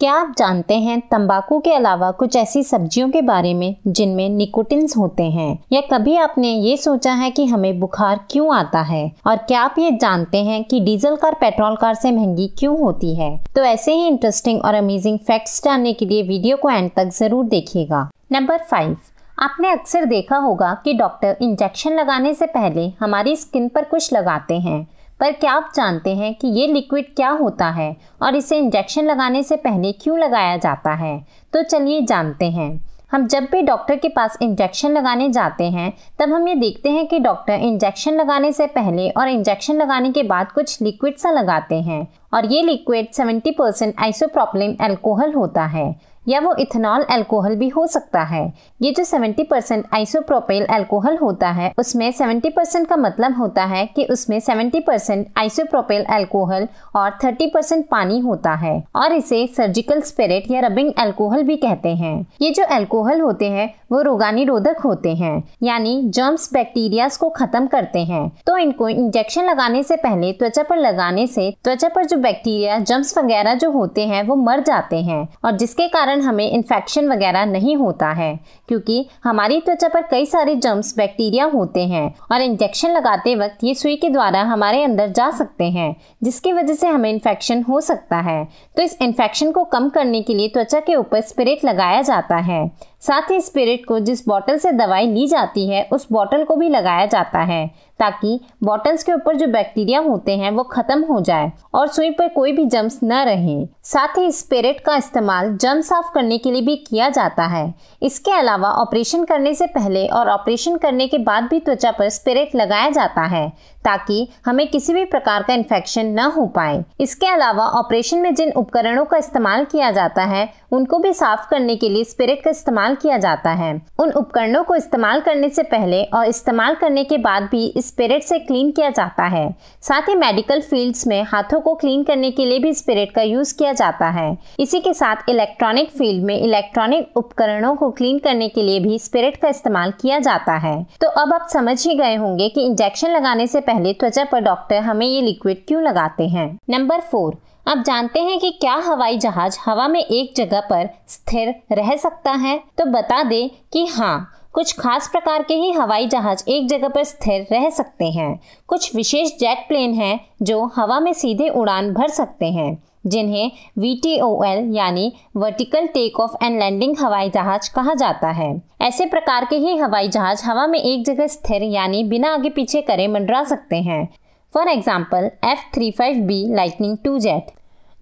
क्या आप जानते हैं तंबाकू के अलावा कुछ ऐसी सब्जियों के बारे में जिनमें निकोटिन्स होते हैं या कभी आपने ये सोचा है कि हमें बुखार क्यों आता है और क्या आप ये जानते हैं कि डीजल कार पेट्रोल कार से महंगी क्यों होती है तो ऐसे ही इंटरेस्टिंग और अमेजिंग फैक्ट्स जानने के लिए वीडियो को एंड तक जरूर देखिएगा नंबर फाइव आपने अक्सर देखा होगा कि डॉक्टर इंजेक्शन लगाने से पहले हमारी स्किन पर कुछ लगाते हैं पर क्या आप जानते हैं कि ये लिक्विड क्या होता है और इसे इंजेक्शन लगाने से पहले क्यों लगाया जाता है तो चलिए जानते हैं हम जब भी डॉक्टर के पास इंजेक्शन लगाने जाते हैं तब हम ये देखते हैं कि डॉक्टर इंजेक्शन लगाने से पहले और इंजेक्शन लगाने के बाद कुछ लिक्विड सा लगाते हैं और ये लिक्विड 70% आइसोप्रॉपलिन अल्कोहल होता है या वो इथेनॉल अल्कोहल भी हो सकता है ये जो 70 परसेंट आइसोप्रोपेल अल्कोहल होता है उसमें 70 परसेंट का मतलब होता है कि उसमें 70 परसेंट आइसोप्रोपेल अल्कोहल और 30 परसेंट पानी होता है और इसे सर्जिकल स्पिरिट या रबिंग अल्कोहल भी कहते हैं ये जो अल्कोहल होते हैं वो रोगानी रोधक होते हैं यानी जर्म्स बैक्टीरिया को खत्म करते हैं तो इनको इंजेक्शन लगाने से पहले त्वचा पर लगाने से त्वचा पर जो बैक्टीरिया जर्म्स वगैरह जो होते हैं वो मर जाते हैं और जिसके कारण हमें इन्फेक्शन वगैरह नहीं होता है क्योंकि हमारी त्वचा पर कई सारे जर्म्स बैक्टीरिया होते हैं और इंजेक्शन लगाते वक्त ये सुई के द्वारा हमारे अंदर जा सकते हैं जिसकी वजह से हमें इन्फेक्शन हो सकता है तो इस इन्फेक्शन को कम करने के लिए त्वचा के ऊपर स्पिरिट लगाया जाता है साथ ही स्पिरिट को जिस बॉटल से दवाई ली जाती है उस बॉटल को भी लगाया जाता है ताकि बॉटल्स के ऊपर जो बैक्टीरिया होते हैं वो खत्म हो जाए और सुई पर कोई भी जम्स न रहे साथ ही स्पिरिट का इस्तेमाल जम साफ करने के लिए भी किया जाता है इसके अलावा ऑपरेशन करने से पहले और ऑपरेशन करने के बाद भी त्वचा पर स्पिरिट लगाया जाता है ताकि हमें किसी भी प्रकार का इन्फेक्शन न हो पाए इसके अलावा ऑपरेशन में जिन उपकरणों का इस्तेमाल किया जाता है उनको भी साफ करने के लिए स्पिरिट का इस्तेमाल किया जाता है उन उपकरणों को इस्तेमाल करने से पहले और इस्तेमाल करने के बाद भी इस स्पिरिट से क्लीन किया जाता है साथ ही मेडिकल फील्ड्स में हाथों को क्लीन करने के लिए भी स्पिरिट का यूज़ किया जाता है इसी के साथ इलेक्ट्रॉनिक फील्ड में इलेक्ट्रॉनिक उपकरणों को क्लीन करने के लिए भी स्पिरिट का इस्तेमाल किया जाता है तो अब आप समझ ही गए होंगे कि इंजेक्शन लगाने से पहले त्वचा पर डॉक्टर हमें ये लिक्विड क्यों लगाते हैं नंबर फोर आप जानते हैं कि क्या हवाई जहाज हवा में एक जगह पर स्थिर रह सकता है तो बता दे कि हाँ कुछ खास प्रकार के ही हवाई जहाज एक जगह पर स्थिर रह सकते हैं कुछ विशेष जेट प्लेन हैं जो हवा में सीधे उड़ान भर सकते हैं जिन्हें वी यानी vertical take off and landing हवाई जहाज कहा जाता है ऐसे प्रकार के ही हवाई जहाज हवा में एक जगह स्थिर यानी बिना आगे पीछे करे मंडरा सकते हैं for example F three five B lightning two jet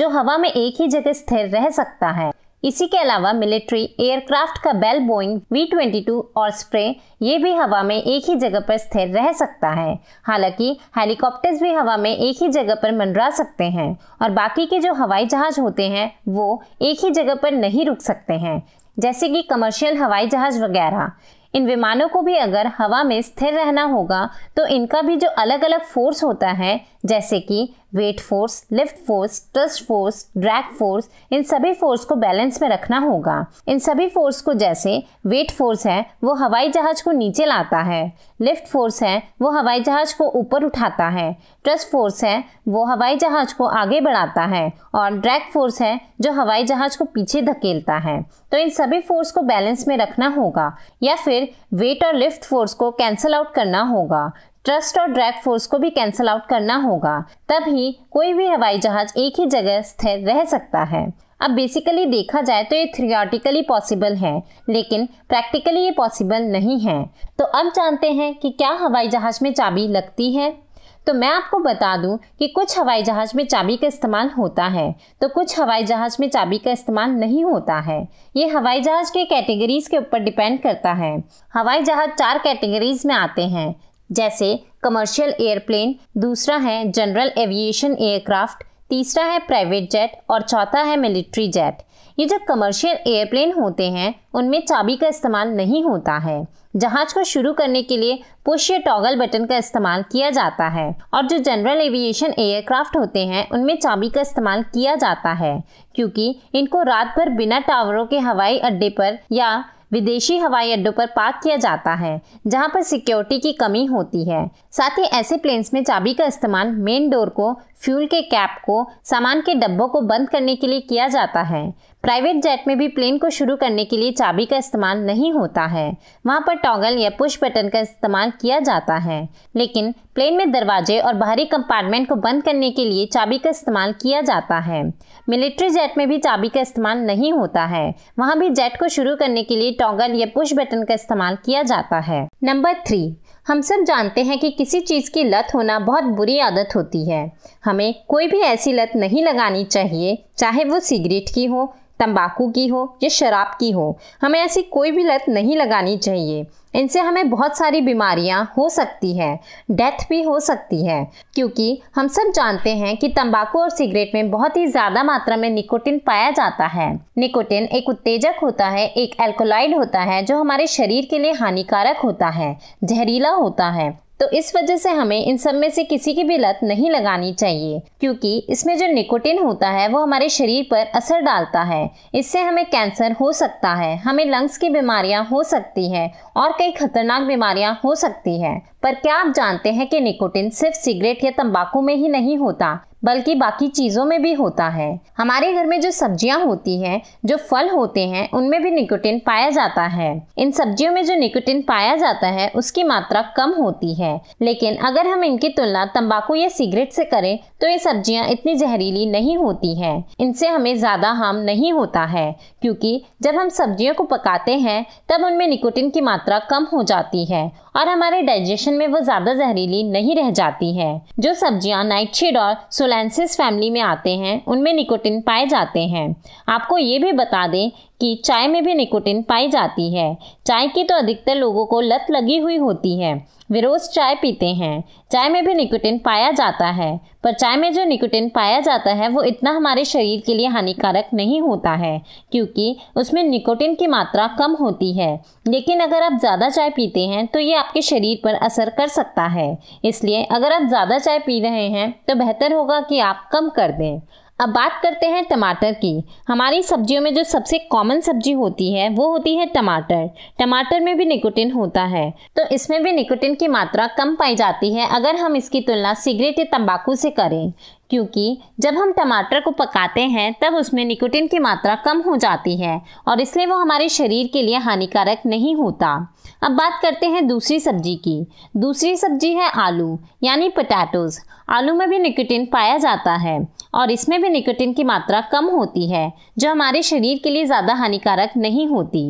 जो हवा में एक ही जगह स्थिर रह सकता है इसी के अलावा मिलिट्री एयरक्राफ्ट का Bell Boeing V twenty two और स्प्रे ये भी हवा में एक ही जगह पर स्थिर रह सकता है हालांकि हेलीकॉप्टर्स भी हवा में एक ही जगह पर मंडरा सकते हैं और बाकी के जो हवाई जहाज होते हैं वो एक ही जगह पर नहीं रुक सकते हैं जैसे कि कमर्शियल हवाई जहाज वगैरह इन विमानों को भी अगर हवा में स्थिर रहना होगा तो इनका भी जो अलग अलग फोर्स होता है जैसे कि weight force lift force thrust force drag force इन सभी फोर्स को बैलेंस में रखना होगा इन सभी फोर्स को जैसे वेट फोर्स है वो हवाई जहाज को नीचे लाता है लिफ्ट फोर्स है वो हवाई जहाज को ऊपर उठाता है ट्रस्ट फोर्स है वो हवाई जहाज को आगे बढ़ाता है और ड्रैग फोर्स है जो हवाई जहाज को पीछे धकेलता है तो इन सभी फोर्स को बैलेंस में रखना होगा या फिर वेट और लिफ्ट फोर्स को कैंसिल आउट करना होगा ट्रस्ट और ड्रैग फोर्स को भी कैंसिल आउट करना होगा तभी कोई भी हवाई जहाज एक ही जगह स्थिर रह सकता है अब बेसिकली देखा जाए तो ये थ्रियाटिकली पॉसिबल है लेकिन प्रैक्टिकली ये पॉसिबल नहीं है तो अब जानते हैं कि क्या हवाई जहाज में चाबी लगती है तो मैं आपको बता दूं कि कुछ हवाई जहाज़ में चाबी का इस्तेमाल होता है तो कुछ हवाई जहाज़ में चाबी का इस्तेमाल नहीं होता है ये हवाई जहाज़ के कैटेगरीज के ऊपर डिपेंड करता है हवाई जहाज़ चार कैटेगरीज में आते हैं जैसे कमर्शियल एयरप्लेन दूसरा है जनरल एविएशन एयरक्राफ्ट तीसरा है प्राइवेट जेट और चौथा है मिलिट्री जेट ये जब कमर्शियल एयरप्लेन होते हैं उनमें चाबी का इस्तेमाल नहीं होता है जहाज को शुरू करने के लिए पुश या टॉगल बटन का इस्तेमाल किया जाता है और जो जनरल एविएशन एयरक्राफ्ट होते हैं उनमें चाबी का इस्तेमाल किया जाता है क्योंकि इनको रात भर बिना टावरों के हवाई अड्डे पर या विदेशी हवाई अड्डों पर पार्क किया जाता है जहां पर सिक्योरिटी की कमी होती है साथ ही ऐसे प्लेन्स में चाबी का इस्तेमाल मेन डोर को फ्यूल के कैप को सामान के डब्बों को बंद करने के लिए किया जाता है प्राइवेट जेट में भी प्लेन को शुरू करने के लिए चाबी का इस्तेमाल नहीं होता है वहाँ पर टॉगल या पुश बटन का इस्तेमाल किया जाता है लेकिन प्लेन में दरवाजे और बाहरी कंपार्टमेंट को बंद करने के लिए चाबी का इस्तेमाल किया जाता है मिलिट्री जेट में भी चाबी का इस्तेमाल नहीं होता है वहाँ भी जेट को शुरू करने के लिए टॉगल या पुश बटन का इस्तेमाल किया जाता है नंबर थ्री हम सब जानते हैं कि किसी चीज़ की लत होना बहुत बुरी आदत होती है हमें कोई भी ऐसी लत नहीं लगानी चाहिए चाहे वो सिगरेट की हो तंबाकू की हो या शराब की हो हमें ऐसी कोई भी लत नहीं लगानी चाहिए इनसे हमें बहुत सारी बीमारियां हो सकती हैं डेथ भी हो सकती है क्योंकि हम सब जानते हैं कि तंबाकू और सिगरेट में बहुत ही ज़्यादा मात्रा में निकोटिन पाया जाता है निकोटिन एक उत्तेजक होता है एक एल्कोलाइड होता है जो हमारे शरीर के लिए हानिकारक होता है जहरीला होता है तो इस वजह से हमें इन सब में से किसी की भी लत नहीं लगानी चाहिए क्योंकि इसमें जो निकोटिन होता है वो हमारे शरीर पर असर डालता है इससे हमें कैंसर हो सकता है हमें लंग्स की बीमारियां हो सकती हैं और कई खतरनाक बीमारियां हो सकती हैं पर क्या आप जानते हैं कि निकोटिन सिर्फ सिगरेट या तंबाकू में ही नहीं होता बल्कि बाकी चीज़ों में भी होता है हमारे घर में जो सब्जियां होती हैं जो फल होते हैं उनमें भी निकोटिन पाया जाता है इन सब्जियों में जो निकोटिन पाया जाता है उसकी मात्रा कम होती है लेकिन अगर हम इनकी तुलना तंबाकू या सिगरेट से करें तो ये सब्जियां इतनी जहरीली नहीं होती हैं इनसे हमें ज़्यादा हार्म नहीं होता है क्योंकि जब हम सब्जियों को पकाते हैं तब उनमें निकोटिन की मात्रा कम हो जाती है और हमारे डाइजेशन में वो ज़्यादा जहरीली नहीं रह जाती है जो सब्जियां नाइटशेड और सोलैंसिस फैमिली में आते हैं उनमें निकोटिन पाए जाते हैं आपको ये भी बता दें कि चाय में भी निकोटिन पाई जाती है चाय की तो अधिकतर लोगों को लत लगी हुई होती है वे रोज़ चाय पीते हैं चाय में भी निकोटिन पाया जाता है पर चाय में जो निकोटिन पाया जाता है वो इतना हमारे शरीर के लिए हानिकारक नहीं होता है क्योंकि उसमें निकोटिन की मात्रा कम होती है लेकिन अगर आप ज़्यादा चाय पीते हैं तो ये आपके शरीर पर असर कर सकता है इसलिए अगर आप ज़्यादा चाय पी रहे हैं तो बेहतर होगा कि आप कम कर दें अब बात करते हैं टमाटर की हमारी सब्जियों में जो सबसे कॉमन सब्जी होती है वो होती है टमाटर टमाटर में भी निकोटिन होता है तो इसमें भी निकोटिन की मात्रा कम पाई जाती है अगर हम इसकी तुलना सिगरेट या तंबाकू से करें क्योंकि जब हम टमाटर को पकाते हैं तब उसमें निकोटिन की मात्रा कम हो जाती है और इसलिए वो हमारे शरीर के लिए हानिकारक नहीं होता अब बात करते हैं दूसरी सब्जी की दूसरी सब्जी है आलू यानी पटैटोज आलू में भी निकोटिन पाया जाता है और इसमें भी निकोटिन की मात्रा कम होती है जो हमारे शरीर के लिए ज़्यादा हानिकारक नहीं होती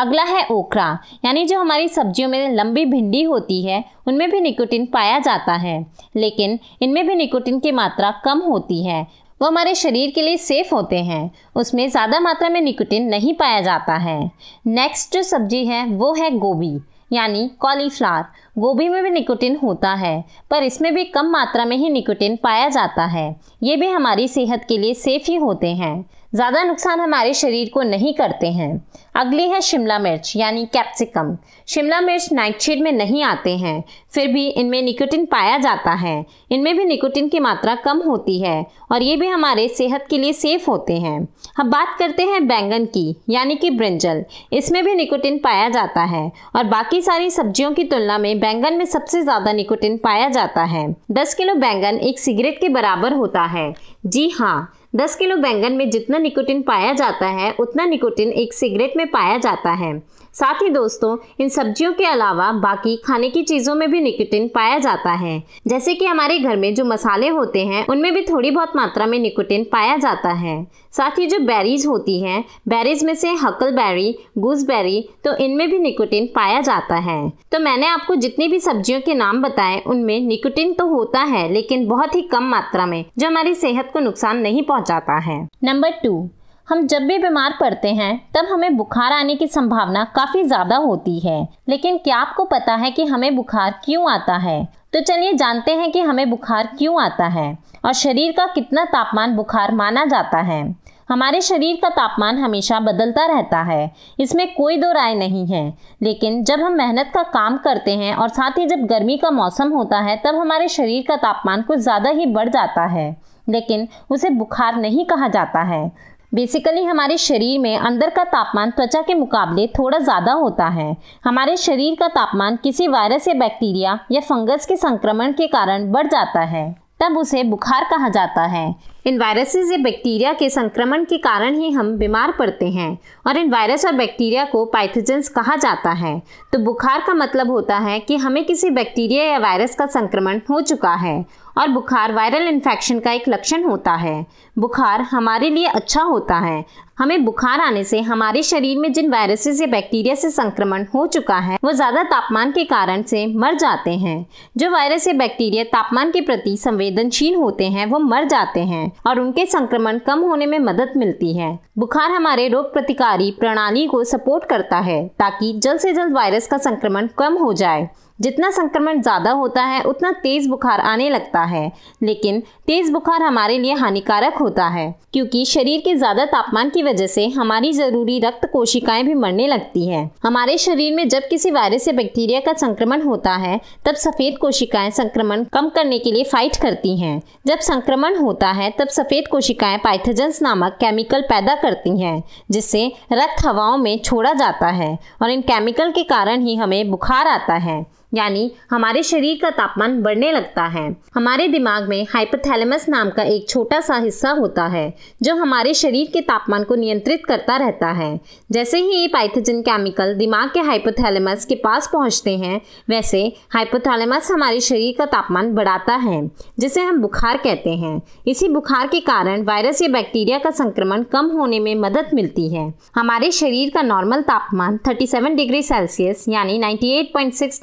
अगला है ओकरा यानी जो हमारी सब्जियों में लंबी भिंडी होती है उनमें भी निकोटिन पाया जाता है लेकिन इनमें भी निकोटिन की मात्रा कम होती है वो हमारे शरीर के लिए सेफ होते हैं उसमें ज़्यादा मात्रा में निकोटिन नहीं पाया जाता है नेक्स्ट जो सब्जी है वो है गोभी यानी कॉलीफ्लावर गोभी में भी निकोटिन होता है पर इसमें भी कम मात्रा में ही निकोटिन पाया जाता है ये भी हमारी सेहत के लिए सेफ ही होते हैं ज़्यादा नुकसान हमारे शरीर को नहीं करते हैं अगली है शिमला मिर्च यानी कैप्सिकम शिमला मिर्च नाइटशेड में नहीं आते हैं फिर भी इनमें निकोटिन पाया जाता है इनमें भी निकोटिन की मात्रा कम होती है और ये भी हमारे सेहत के लिए सेफ होते हैं अब बात करते हैं बैंगन की यानी कि ब्रिंजल इसमें भी निकोटिन पाया जाता है और बाकी सारी सब्जियों की तुलना में बैंगन में सबसे ज़्यादा निकोटिन पाया जाता है दस किलो बैंगन एक सिगरेट के बराबर होता है जी हाँ दस किलो बैंगन में जितना निकोटिन पाया जाता है उतना निकोटिन एक सिगरेट में पाया जाता है साथ ही दोस्तों इन सब्जियों के अलावा बाकी खाने की चीज़ों में भी निकोटिन पाया जाता है जैसे कि हमारे घर में जो मसाले होते हैं उनमें भी थोड़ी बहुत मात्रा में निकोटिन पाया जाता है साथ ही जो बेरीज होती हैं बेरीज में से हकल हकलबेरी गूसबेरी तो इनमें भी निकोटिन पाया जाता है तो मैंने आपको जितनी भी सब्जियों के नाम बताए उनमें निकोटिन तो होता है लेकिन बहुत ही कम मात्रा में जो हमारी सेहत को नुकसान नहीं पहुँचाता है नंबर टू हम जब भी बीमार पड़ते हैं तब हमें बुखार आने की संभावना काफ़ी ज़्यादा होती है लेकिन क्या आपको पता है कि हमें बुखार क्यों आता है तो चलिए जानते हैं कि हमें बुखार क्यों आता है और शरीर का कितना तापमान बुखार माना जाता है हमारे शरीर का तापमान हमेशा बदलता रहता है इसमें कोई दो राय नहीं है लेकिन जब हम मेहनत का काम करते हैं और साथ ही जब गर्मी का मौसम होता है तब हमारे शरीर का तापमान कुछ ज़्यादा ही बढ़ जाता है लेकिन उसे बुखार नहीं कहा जाता है बेसिकली हमारे शरीर में अंदर का तापमान त्वचा के मुकाबले थोड़ा ज़्यादा होता है हमारे शरीर का तापमान किसी वायरस या बैक्टीरिया या फंगस के संक्रमण के कारण बढ़ जाता है तब उसे बुखार कहा जाता है इन वायरसेस या बैक्टीरिया के संक्रमण के कारण ही हम बीमार पड़ते हैं और इन वायरस और बैक्टीरिया को पाइथोजेंस कहा जाता है तो बुखार का मतलब होता है कि हमें किसी बैक्टीरिया या वायरस का संक्रमण हो चुका है और बुखार वायरल इन्फेक्शन का एक लक्षण होता है बुखार हमारे लिए अच्छा होता है हमें बुखार आने से हमारे शरीर में जिन वायरसेस या बैक्टीरिया से संक्रमण हो चुका है वो ज़्यादा तापमान के कारण से मर जाते हैं जो वायरस या बैक्टीरिया तापमान के प्रति संवेदनशील होते हैं वो मर जाते हैं और उनके संक्रमण कम होने में मदद मिलती है बुखार हमारे रोग प्रतिकारी प्रणाली को सपोर्ट करता है ताकि जल्द से जल्द वायरस का संक्रमण कम हो जाए जितना संक्रमण ज़्यादा होता है उतना तेज़ बुखार आने लगता है लेकिन तेज़ बुखार हमारे लिए हानिकारक होता है क्योंकि शरीर के ज़्यादा तापमान की वजह से हमारी ज़रूरी रक्त कोशिकाएं भी मरने लगती हैं हमारे शरीर में जब किसी वायरस से बैक्टीरिया का संक्रमण होता है तब सफ़ेद कोशिकाएं संक्रमण कम करने के लिए फाइट करती हैं जब संक्रमण होता है तब तब सफ़ेद कोशिकाएं पाइथजन्स नामक केमिकल पैदा करती हैं जिससे रक्त हवाओं में छोड़ा जाता है और इन केमिकल के कारण ही हमें बुखार आता है यानी हमारे शरीर का तापमान बढ़ने लगता है हमारे दिमाग में हाइपोथैलेमस नाम का एक छोटा सा हिस्सा होता है जो हमारे शरीर के तापमान को नियंत्रित करता रहता है जैसे ही ये पाइथोजन केमिकल दिमाग के हाइपोथैलेमस के पास पहुंचते हैं वैसे हाइपोथैलेमस हमारे शरीर का तापमान बढ़ाता है जिसे हम बुखार कहते हैं इसी बुखार के कारण वायरस या बैक्टीरिया का संक्रमण कम होने में मदद मिलती है हमारे शरीर का नॉर्मल तापमान थर्टी डिग्री सेल्सियस यानी नाइन्टी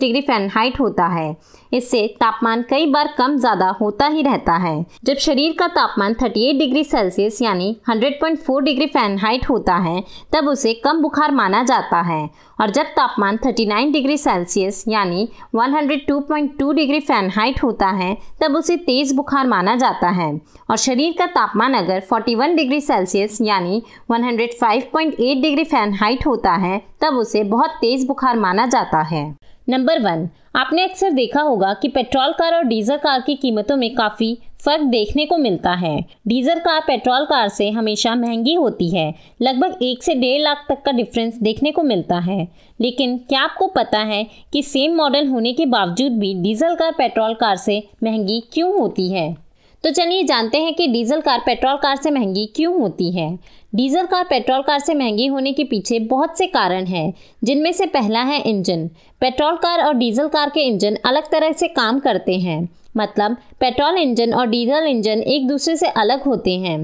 डिग्री फ़ारेनहाइट होता है इससे तापमान कई बार कम ज़्यादा होता ही रहता है जब शरीर का तापमान 38 डिग्री सेल्सियस यानी 100.4 डिग्री फ़ारेनहाइट होता है तब उसे कम बुखार माना जाता है और जब तापमान 39 डिग्री सेल्सियस यानी 102.2 डिग्री फ़ारेनहाइट होता है तब उसे तेज़ बुखार माना जाता है और शरीर का तापमान अगर 41 डिग्री सेल्सियस यानी 105.8 डिग्री फ़ारेनहाइट होता है तब उसे बहुत तेज़ बुखार माना जाता है नंबर वन आपने अक्सर देखा होगा कि पेट्रोल कार और डीजल कार की कीमतों में काफ़ी फर्क देखने को मिलता है डीजल कार पेट्रोल कार से हमेशा महंगी होती है लगभग एक से डेढ़ लाख तक का डिफरेंस देखने को मिलता है लेकिन क्या आपको पता है कि सेम मॉडल होने के बावजूद भी डीजल कार पेट्रोल कार से महंगी क्यों होती है तो चलिए जानते हैं कि डीजल कार पेट्रोल कार से महंगी क्यों होती है डीजल कार पेट्रोल कार से महंगी होने के पीछे बहुत से कारण हैं जिनमें से पहला है इंजन पेट्रोल कार और डीजल कार के इंजन अलग तरह से काम करते हैं मतलब पेट्रोल इंजन और डीजल इंजन एक दूसरे से अलग होते हैं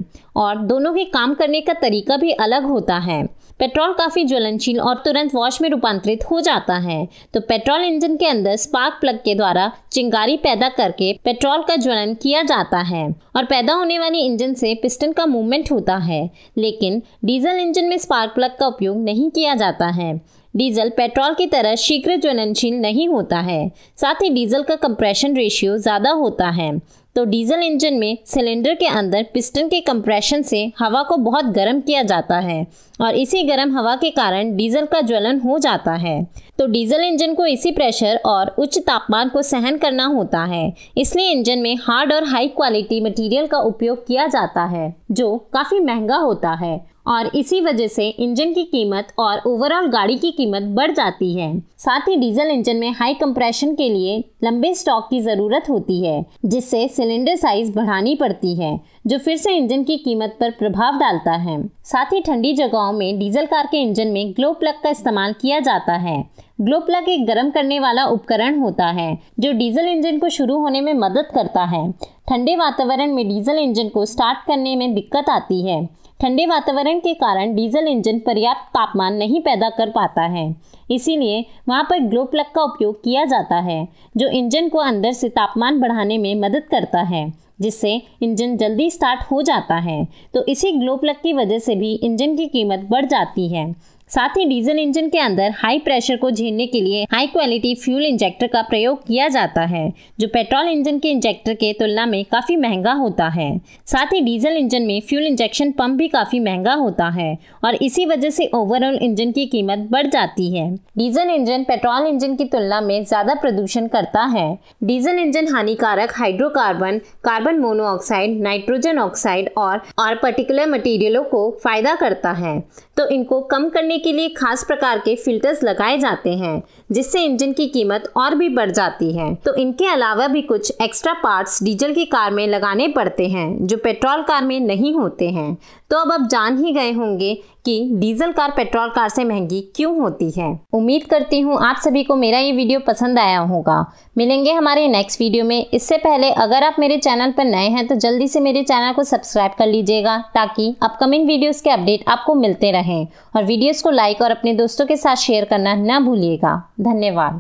और दोनों के काम करने का तरीका भी अलग होता है पेट्रोल काफ़ी ज्वलनशील और तुरंत वॉश में रूपांतरित हो जाता है तो पेट्रोल इंजन के अंदर स्पार्क प्लग के द्वारा चिंगारी पैदा करके पेट्रोल का ज्वलन किया जाता है और पैदा होने वाली इंजन से पिस्टन का मूवमेंट होता है लेकिन डीजल इंजन में स्पार्क प्लग का उपयोग नहीं किया जाता है डीजल पेट्रोल की तरह शीघ्र ज्वलनशील नहीं होता है साथ ही डीजल का कंप्रेशन रेशियो ज़्यादा होता है तो डीजल इंजन में सिलेंडर के अंदर पिस्टन के कंप्रेशन से हवा को बहुत गर्म किया जाता है और इसी गर्म हवा के कारण डीजल का ज्वलन हो जाता है तो डीजल इंजन को इसी प्रेशर और उच्च तापमान को सहन करना होता है इसलिए इंजन में हार्ड और हाई क्वालिटी मटेरियल का उपयोग किया जाता है जो काफ़ी महंगा होता है और इसी वजह से इंजन की कीमत और ओवरऑल गाड़ी की कीमत बढ़ जाती है साथ ही डीजल इंजन में हाई कंप्रेशन के लिए लंबे स्टॉक की ज़रूरत होती है जिससे सिलेंडर साइज बढ़ानी पड़ती है जो फिर से इंजन की कीमत पर प्रभाव डालता है साथ ही ठंडी जगहों में डीजल कार के इंजन में ग्लो प्लग का इस्तेमाल किया जाता है ग्लो प्लग एक गर्म करने वाला उपकरण होता है जो डीजल इंजन को शुरू होने में मदद करता है ठंडे वातावरण में डीजल इंजन को स्टार्ट करने में दिक्कत आती है ठंडे वातावरण के कारण डीजल इंजन पर्याप्त तापमान नहीं पैदा कर पाता है इसीलिए वहाँ पर ग्लो प्लग का उपयोग किया जाता है जो इंजन को अंदर से तापमान बढ़ाने में मदद करता है जिससे इंजन जल्दी स्टार्ट हो जाता है तो इसी ग्लो प्लग की वजह से भी इंजन की कीमत बढ़ जाती है साथ ही डीजल इंजन के अंदर हाई प्रेशर को झेलने के लिए हाई क्वालिटी फ्यूल इंजेक्टर का प्रयोग किया जाता है जो पेट्रोल इंजन के इंजेक्टर के तुलना में काफ़ी महंगा होता है साथ ही डीजल इंजन में फ्यूल इंजेक्शन पंप भी काफ़ी महंगा होता है और इसी वजह से ओवरऑल इंजन की कीमत बढ़ जाती है डीजल इंजन पेट्रोल इंजन की तुलना में ज़्यादा प्रदूषण करता है डीजल इंजन हानिकारक hydrocarbon carbon monoxide nitrogen oxide और, और पर्टिकुलर मटेरियलों को फायदा करता है तो इनको कम करने के लिए खास प्रकार के फिल्टर्स लगाए जाते हैं जिससे इंजन की कीमत और भी बढ़ जाती है तो इनके अलावा भी कुछ एक्स्ट्रा पार्ट्स डीजल की कार में लगाने पड़ते हैं जो पेट्रोल कार में नहीं होते हैं तो अब आप जान ही गए होंगे कि डीजल कार पेट्रोल कार से महंगी क्यों होती है उम्मीद करती हूँ आप सभी को मेरा ये वीडियो पसंद आया होगा मिलेंगे हमारे नेक्स्ट वीडियो में इससे पहले अगर आप मेरे चैनल पर नए हैं तो जल्दी से मेरे चैनल को सब्सक्राइब कर लीजिएगा ताकि अपकमिंग वीडियोस के अपडेट आपको मिलते रहें और वीडियोस को लाइक और अपने दोस्तों के साथ शेयर करना ना भूलिएगा धन्यवाद